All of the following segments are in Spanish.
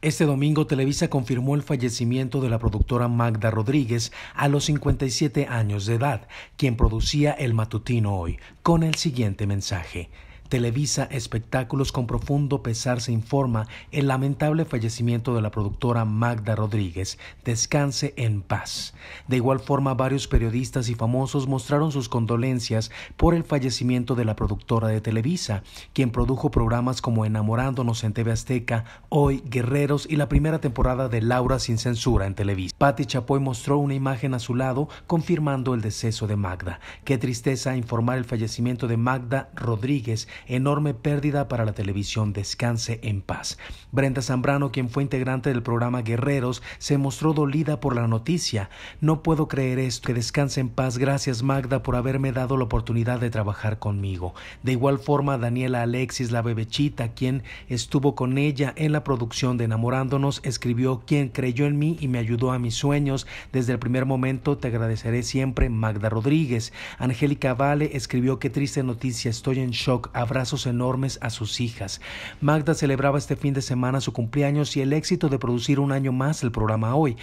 Este domingo Televisa confirmó el fallecimiento de la productora Magda Rodríguez a los 57 años de edad, quien producía el matutino hoy, con el siguiente mensaje. Televisa Espectáculos con profundo pesar se informa el lamentable fallecimiento de la productora Magda Rodríguez. Descanse en paz. De igual forma, varios periodistas y famosos mostraron sus condolencias por el fallecimiento de la productora de Televisa, quien produjo programas como Enamorándonos en TV Azteca, Hoy, Guerreros y la primera temporada de Laura sin censura en Televisa. Patti Chapoy mostró una imagen a su lado confirmando el deceso de Magda. Qué tristeza informar el fallecimiento de Magda Rodríguez Enorme pérdida para la televisión. Descanse en paz. Brenda Zambrano, quien fue integrante del programa Guerreros, se mostró dolida por la noticia. No puedo creer esto. Que descanse en paz. Gracias Magda por haberme dado la oportunidad de trabajar conmigo. De igual forma, Daniela Alexis, la bebechita, quien estuvo con ella en la producción de Enamorándonos, escribió quien creyó en mí y me ayudó a mis sueños. Desde el primer momento te agradeceré siempre, Magda Rodríguez. Angélica Vale escribió qué triste noticia, estoy en shock abrazos enormes a sus hijas. Magda celebraba este fin de semana su cumpleaños y el éxito de producir un año más el programa hoy.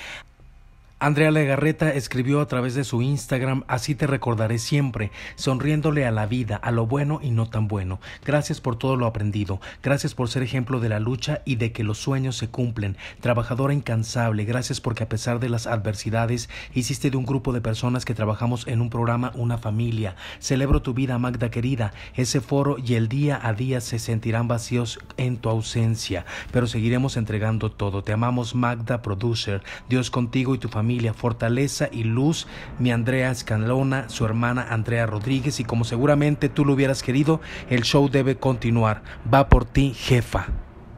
Andrea Legarreta escribió a través de su Instagram, así te recordaré siempre, sonriéndole a la vida, a lo bueno y no tan bueno. Gracias por todo lo aprendido, gracias por ser ejemplo de la lucha y de que los sueños se cumplen. Trabajadora incansable, gracias porque a pesar de las adversidades, hiciste de un grupo de personas que trabajamos en un programa una familia. Celebro tu vida, Magda querida. Ese foro y el día a día se sentirán vacíos en tu ausencia, pero seguiremos entregando todo. Te amamos, Magda Producer. Dios contigo y tu familia familia, fortaleza y luz, mi Andrea Escanlona, su hermana Andrea Rodríguez, y como seguramente tú lo hubieras querido, el show debe continuar. Va por ti, jefa.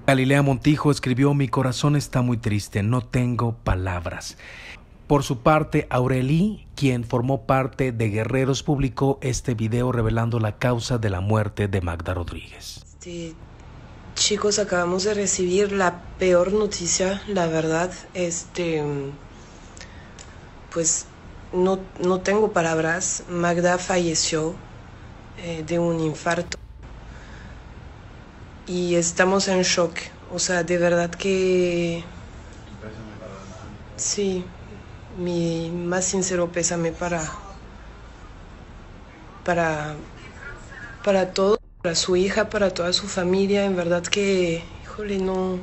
Galilea Montijo escribió Mi corazón está muy triste, no tengo palabras. Por su parte, Aureli, quien formó parte de Guerreros, publicó este video revelando la causa de la muerte de Magda Rodríguez. chicos, acabamos de recibir la peor noticia, la verdad. Este pues no, no tengo palabras. Magda falleció eh, de un infarto y estamos en shock. O sea, de verdad que... Sí, mi más sincero pésame para, para, para todo, para su hija, para toda su familia. En verdad que, híjole, no,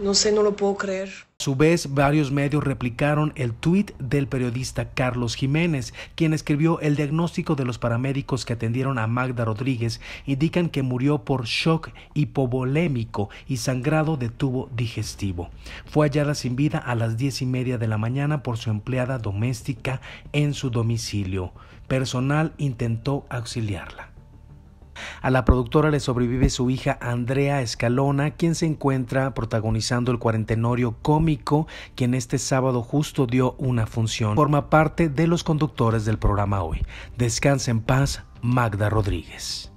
no sé, no lo puedo creer. A su vez, varios medios replicaron el tuit del periodista Carlos Jiménez, quien escribió el diagnóstico de los paramédicos que atendieron a Magda Rodríguez, indican que murió por shock hipovolémico y sangrado de tubo digestivo. Fue hallada sin vida a las diez y media de la mañana por su empleada doméstica en su domicilio. Personal intentó auxiliarla. A la productora le sobrevive su hija Andrea Escalona, quien se encuentra protagonizando el cuarentenorio cómico, quien este sábado justo dio una función. Forma parte de los conductores del programa hoy. Descansa en paz, Magda Rodríguez.